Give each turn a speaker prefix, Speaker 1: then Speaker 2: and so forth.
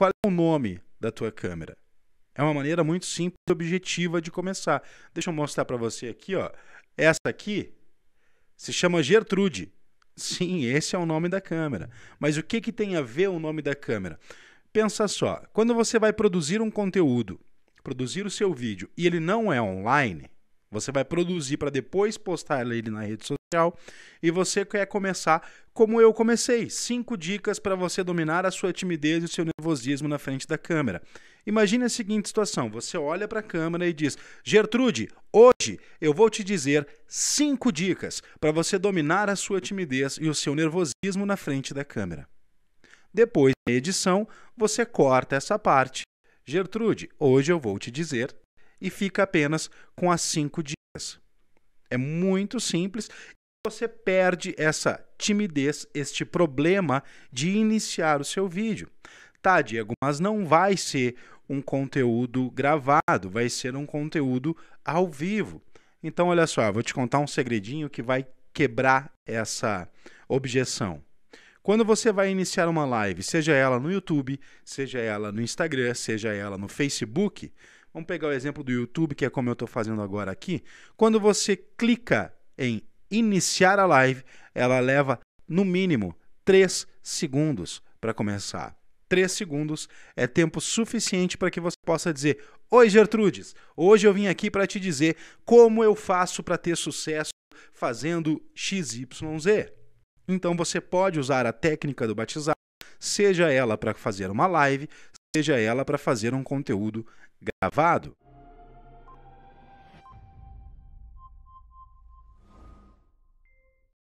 Speaker 1: qual é o nome da tua câmera. É uma maneira muito simples e objetiva de começar. Deixa eu mostrar para você aqui, ó. Essa aqui se chama Gertrude. Sim, esse é o nome da câmera. Mas o que, que tem a ver o nome da câmera? Pensa só, quando você vai produzir um conteúdo, produzir o seu vídeo e ele não é online, você vai produzir para depois postar ele na rede social e você quer começar como eu comecei. Cinco dicas para você dominar a sua timidez e o seu nervosismo na frente da câmera. Imagine a seguinte situação: você olha para a câmera e diz, Gertrude, hoje eu vou te dizer cinco dicas para você dominar a sua timidez e o seu nervosismo na frente da câmera. Depois, da edição, você corta essa parte. Gertrude, hoje eu vou te dizer e fica apenas com as cinco dias. É muito simples. Você perde essa timidez, este problema de iniciar o seu vídeo. Tá, Diego, mas não vai ser um conteúdo gravado, vai ser um conteúdo ao vivo. Então, olha só, vou te contar um segredinho que vai quebrar essa objeção. Quando você vai iniciar uma live, seja ela no YouTube, seja ela no Instagram, seja ela no Facebook, Vamos pegar o exemplo do YouTube, que é como eu estou fazendo agora aqui. Quando você clica em iniciar a live, ela leva no mínimo 3 segundos para começar. 3 segundos é tempo suficiente para que você possa dizer: Oi, Gertrudes, hoje eu vim aqui para te dizer como eu faço para ter sucesso fazendo XYZ. Então você pode usar a técnica do batizado, seja ela para fazer uma live, seja ela para fazer um conteúdo gravado.